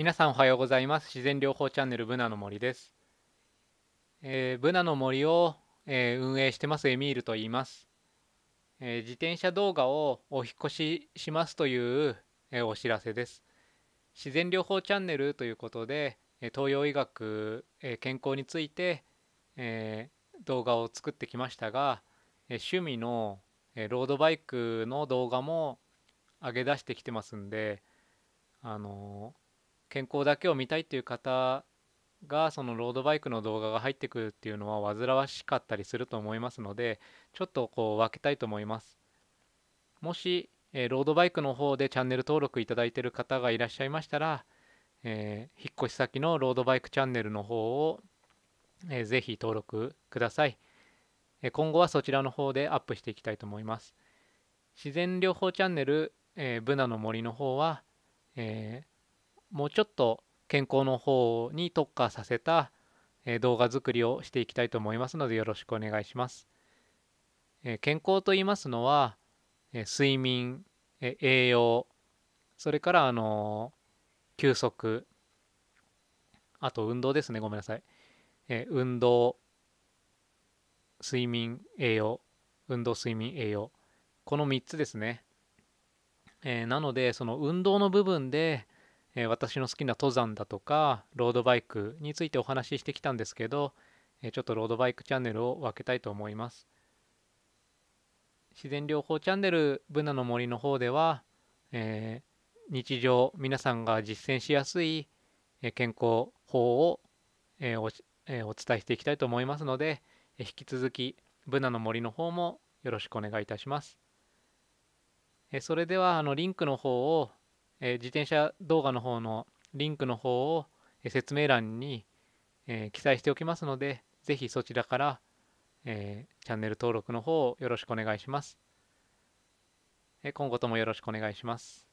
皆さんおはようございます自然療法チャンネルブナの森です、えー、ブナの森を、えー、運営してますエミールと言います、えー、自転車動画をお引越ししますという、えお知らせです自然療法チャンネルということで東洋医学、え健康について、え動画を作ってきましたが趣味のロードバイクの動画も上げ出してきてますんであのー健康だけを見たいっていう方がそのロードバイクの動画が入ってくるっていうのは煩わしかったりすると思いますのでちょっとこう分けたいと思いますもし、えー、ロードバイクの方でチャンネル登録いただいてる方がいらっしゃいましたら、えー、引っ越し先のロードバイクチャンネルの方を、えー、ぜひ登録ください、え今後はそちらの方でアップしていきたいと思います自然療法チャンネル、えブナの森の方は、えもうちょっと健康の方に特化させた、え動画作りをしていきたいと思いますのでよろしくお願いします。え健康と言いますのは、え睡眠、え栄養それからあの休息あと運動ですねごめんなさい、え運動睡眠栄養運動睡眠栄養この3つですね、えなのでその運動の部分でえ私の好きな登山だとかロードバイクについてお話ししてきたんですけど、えちょっとロードバイクチャンネルを分けたいと思います。自然療法チャンネルブナの森の方では、えー、日常皆さんが実践しやすい健康法を、えー、おえー、お伝えしていきたいと思いますので引き続きブナの森の方もよろしくお願いいたします。えそれではあのリンクの方をえー、自転車動画の方のリンクの方を、え説明欄に、えー、記載しておきますので、ぜひそちらから、えチャンネル登録の方をよろしくお願いします。え今後ともよろしくお願いします。